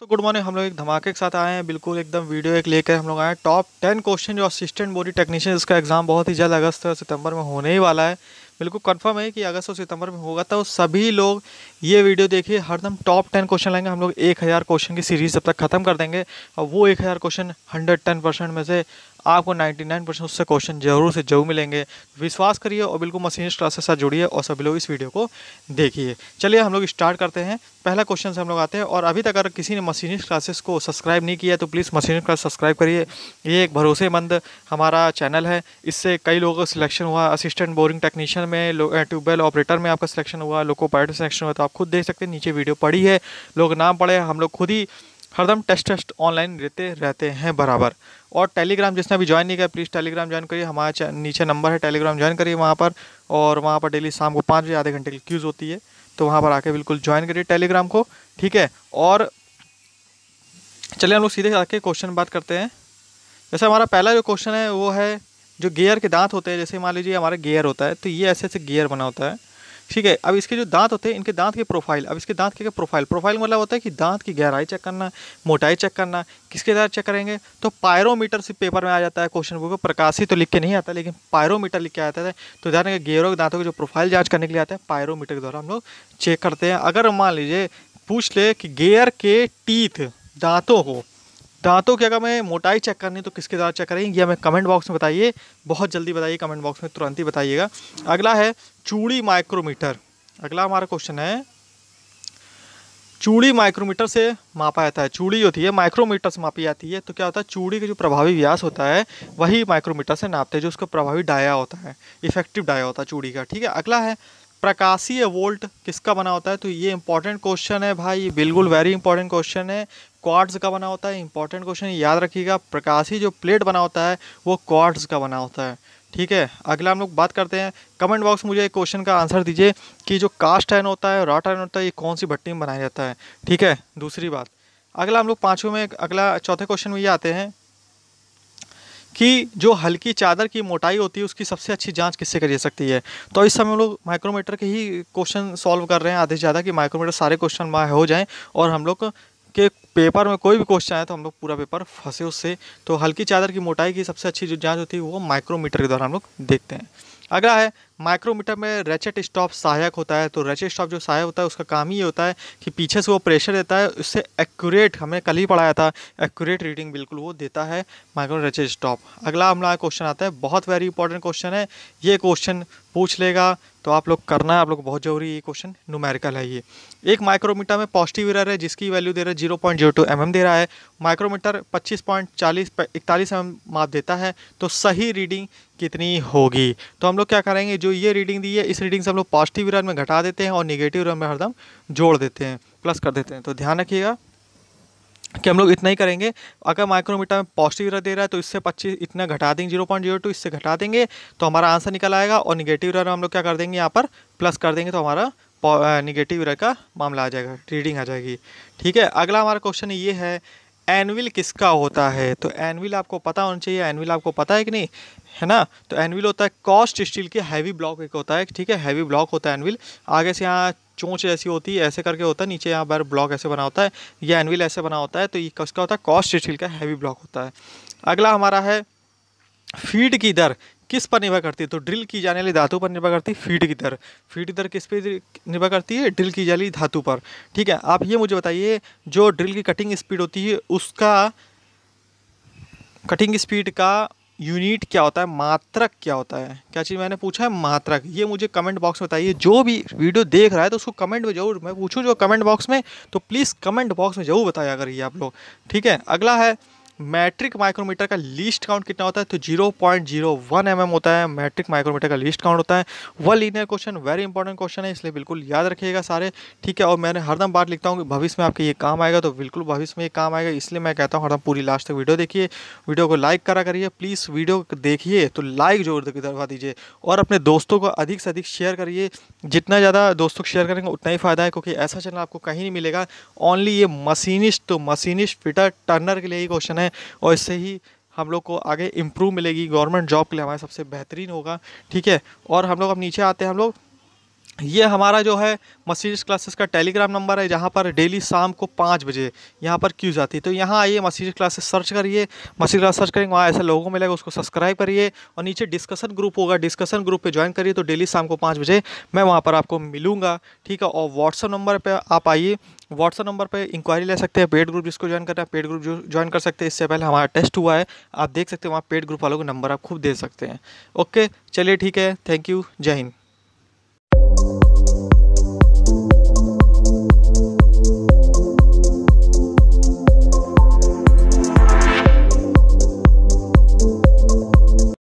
तो good morning हम लोग एक धमाके के साथ आए हैं बिल्कुल एकदम वीडियो एक लेकर हम लोग आए हैं टॉप टेन क्वेश्चन जो असिस्टेंट बॉडी टेक्नीशियन इसका एग्ज़ाम बहुत ही जल्द अगस्त और सितंबर में होने ही वाला है बिल्कुल कंफर्म है कि अगस्त और सितंबर में होगा तो सभी लोग ये वीडियो देखिए हरदम टॉप टेन क्वेश्चन लेंगे हम लोग एक हज़ार क्वेश्चन की सीरीज़ जब तक खत्म कर देंगे और वो एक हज़ार क्वेश्चन हंड्रेड टेन परसेंट में से आपको 99 परसेंट उससे क्वेश्चन जरूर से जरूर मिलेंगे विश्वास करिए और बिल्कुल मशीन क्लास के साथ जुड़िए और सभी लोग इस वीडियो को देखिए चलिए हम लोग स्टार्ट करते हैं पहला क्वेश्चन से हम लोग आते हैं और अभी तक अगर किसी ने मशीनिस्ट क्लासेस को सब्सक्राइब नहीं किया तो प्लीज़ मशीनिस्ट क्लास सब्सक्राइब करिए ये एक भरोसेमंद हमारा चैनल है इससे कई लोगों का सिलेक्शन हुआ असिस्टेंट बोरिंग टेक्नीशियन में ट्यूबवेल ऑपरेटर में आपका सिलेक्शन हुआ लोको पायलट सिलेक्शन हुआ तो आप खुद देख सकते हैं नीचे वीडियो पड़ी है लोग नाम पढ़े हम लोग खुद ही हरदम टेस्ट टेस्ट ऑनलाइन रहते रहते हैं बराबर और टेलीग्राम जिसने अभी ज्वाइन नहीं किया प्लीज़ टेलीग्राम ज्वाइन करिए हमारा नीचे नंबर है टेलीग्राम ज्वाइन करिए वहाँ पर और वहाँ पर डेली शाम को पाँच बजे आधे घंटे की क्यूज़ होती है तो वहाँ पर आके बिल्कुल ज्वाइन करिए टेलीग्राम को ठीक है और चलिए हम लोग सीधे आके क्वेश्चन बात करते हैं जैसे हमारा पहला जो क्वेश्चन है वो है जो गेयर के दांत होते हैं जैसे मान लीजिए हमारा गेयर होता है तो ये ऐसे ऐसे गेयर बना होता है ठीक है अब इसके जो दांत होते हैं इनके दांत के प्रोफाइल अब इसके दांत के प्रोफाइल प्रोफाइल मतलब होता है कि दांत की गहराई चेक करना मोटाई चेक करना किसके द्वारा चेक करेंगे तो पायरोमीटर से पेपर में आ जाता है क्वेश्चन बुक में प्रकाशी तो लिख के नहीं आता लेकिन पायरोमीटर लिख के आता है तो ध्यान रखें गेरों के दांतों के जो प्रोफाइल जाँच करने के लिए आता है पायरोमीटर के द्वारा हम लोग चेक करते हैं अगर मान लीजिए पूछ ले कि गेयर के टीथ दांतों को दांतों की अगर मैं मोटाई चेक करनी है तो किसके द्वारा चेक करेंगे या हमें कमेंट बॉक्स में बताइए बहुत जल्दी बताइए कमेंट बॉक्स में तुरंत ही बताइएगा अगला है चूड़ी माइक्रोमीटर अगला हमारा क्वेश्चन है चूड़ी माइक्रोमीटर से मापा जाता है चूड़ी होती है माइक्रोमीटर से मापी जाती है तो क्या होता है चूड़ी का जो प्रभावी व्यास होता है वही माइक्रोमीटर से नापते हैं जो उसका प्रभावी डाया होता है इफेक्टिव डाया होता है चूड़ी का ठीक है अगला है प्रकाशीय वोल्ट किसका बना होता है तो ये इंपॉर्टेंट क्वेश्चन है भाई ये बिल्कुल वेरी इंपॉर्टेंट क्वेश्चन है क्वार्ट्स का बना होता है इंपॉर्टेंट क्वेश्चन याद रखिएगा प्रकाशी जो प्लेट बना होता है वो क्वार्ट्स का बना होता है ठीक है अगला हम लोग बात करते हैं कमेंट बॉक्स में मुझे क्वेश्चन का आंसर दीजिए कि जो कास्ट आयन होता है रॉट आयन होता है ये कौन सी भट्टी में बनाया जाता है ठीक है दूसरी बात अगला हम लोग पाँचवें में अगला चौथे क्वेश्चन में ये आते हैं कि जो हल्की चादर की मोटाई होती है उसकी सबसे अच्छी जांच किससे करी जा सकती है तो इस समय हम लोग माइक्रोमीटर के ही क्वेश्चन सॉल्व कर रहे हैं आधे से ज़्यादा कि माइक्रोमीटर सारे क्वेश्चन हो जाएं और हम लोग के पेपर में कोई भी क्वेश्चन आया तो हम लोग पूरा पेपर फंसे उससे तो हल्की चादर की मोटाई की सबसे अच्छी जो जाँच होती है वो माइक्रोमीटर के द्वारा हम लोग देखते हैं अगला है माइक्रोमीटर में रेचेट स्टॉप सहायक होता है तो रेचेट स्टॉप जो सहायक होता है उसका काम ही होता है कि पीछे से वो प्रेशर देता है उससे एक्यूरेट हमें कल ही पढ़ाया था एक्यूरेट रीडिंग बिल्कुल वो देता है माइक्रो रेचेट स्टॉप अगला हमारा क्वेश्चन आता है बहुत वेरी इंपॉर्टेंट क्वेश्चन है ये क्वेश्चन पूछ लेगा तो आप लोग करना है आप लोग बहुत जरूरी ये क्वेश्चन न्यूमेरिकल है ये एक माइक्रोमीटर में पॉजिटिव एरर है जिसकी वैल्यू दे रहा है zero point zero two M दे रहा है माइक्रोमीटर पच्चीस पॉइंट चालीस इकतालीस एम mm माप देता है तो सही रीडिंग कितनी होगी तो हम लोग क्या करेंगे जो ये रीडिंग दी है इस रीडिंग से हम लोग पॉजिटिव रन में घटा देते हैं और निगेटिव रन में हरदम जोड़ देते हैं प्लस कर देते हैं तो ध्यान रखिएगा कि हम लोग इतना ही करेंगे अगर माइक्रोमीटर में पॉजिटिव रन दे रहा है तो इससे 25 इतना घटा देंगे जीरो पॉइंट जीरो टू इससे घटा देंगे तो हमारा आंसर निकल आएगा और निगेटिव रन हम लोग क्या कर देंगे यहाँ पर प्लस कर देंगे तो हमारा निगेटिव रन का मामला आ जाएगा रीडिंग आ जाएगी ठीक है अगला हमारा क्वेश्चन ये है एनविल किसका होता है तो एनविल आपको पता होना चाहिए एनविल आपको पता है कि नहीं है ना तो एनविल होता है कॉस्ट स्टील की हैवी ब्लॉक एक होता है ठीक है हैवी ब्लॉक होता है एनविल आगे से यहाँ चोंच ऐसी होती है ऐसे करके होता है नीचे यहाँ पर ब्लॉक ऐसे बना होता है या एनविल ऐसे बना होता है तो ये किसका होता है कॉस्ट स्टील का हैवी ब्लॉक होता है अगला हमारा है फीड की दर किस पर निर्भर करती है तो ड्रिल की जाने वाली धातु पर निर्भर करती है फीड की दर फीड की दर किस पर निर्भर करती है ड्रिल की जाने वाली धातु पर ठीक है आप ये मुझे बताइए जो ड्रिल की कटिंग स्पीड होती है उसका कटिंग स्पीड का यूनिट क्या होता है मात्रक क्या होता है क्या चीज़ मैंने पूछा है मात्रक ये मुझे कमेंट बॉक्स में बताइए जो भी वीडियो देख रहा है तो उसको कमेंट में ज़रूर मैं पूछूँ जो कमेंट बॉक्स में तो प्लीज़ कमेंट बॉक्स में ज़रूर बताया करिए आप लोग ठीक है अगला है मैट्रिक माइक्रोमीटर का लीस्ट काउंट कितना होता है तो 0.01 पॉइंट mm होता है मैट्रिक माइक्रोमीटर का लीस्ट काउंट होता है वह linear question very important question है इसलिए बिल्कुल याद रखिएगा सारे ठीक है और मैंने हरदम बात लिखता हूँ कि भविष्य में आपके ये काम आएगा तो बिल्कुल भविष्य में ये काम आएगा इसलिए मैं कहता हूँ हरदम पूरी लास्ट तक वीडियो देखिए वीडियो को लाइक करा करिए प्लीज़ वीडियो देखिए तो लाइक जरूर करवा दीजिए और अपने दोस्तों को अधिक से अधिक शेयर करिए जितना ज़्यादा दोस्तों को शेयर करेंगे उतना ही फ़ायदा है क्योंकि ऐसा चैनल आपको कहीं नहीं मिलेगा ओनली ये मशीनिस्ट तो मशीनिस्ट फिटर टर्नर के लिए ही क्वेश्चन है हैं और इससे ही हम लोग को आगे इम्प्रूव मिलेगी गवर्नमेंट जॉब के लिए हमारे सबसे बेहतरीन होगा ठीक है और हम लोग अब नीचे आते हैं हम लोग ये हमारा जो है मसीज क्लासेस का टेलीग्राम नंबर है जहाँ पर डेली शाम को पाँच बजे यहाँ पर क्यूज आती है तो यहाँ आइए मसीज क्लासेस सर्च करिए मसीज क्लास सर्च करेंगे वहाँ ऐसे लोगों को मिलेगा उसको सब्सक्राइब करिए और नीचे डिस्कशन ग्रुप होगा डिस्कशन ग्रुप पे ज्वाइन करिए तो डेली शाम को पाँच बजे मैं वहाँ पर आपको मिलूँगा ठीक है और व्हाट्सअप नंबर पर आप आइए व्हाट्सअप नंबर पर इंक्वायरी ले सकते हैं पेड ग्रुप जिसको ज्वाइन करना है पेड ग्रुप ज्वाइन कर सकते हैं इससे पहले हमारा टेस्ट हुआ है आप देख सकते हैं वहाँ पेड ग्रुप वालों को नंबर आप खुद दे सकते हैं ओके चलिए ठीक है थैंक यू जय हिंद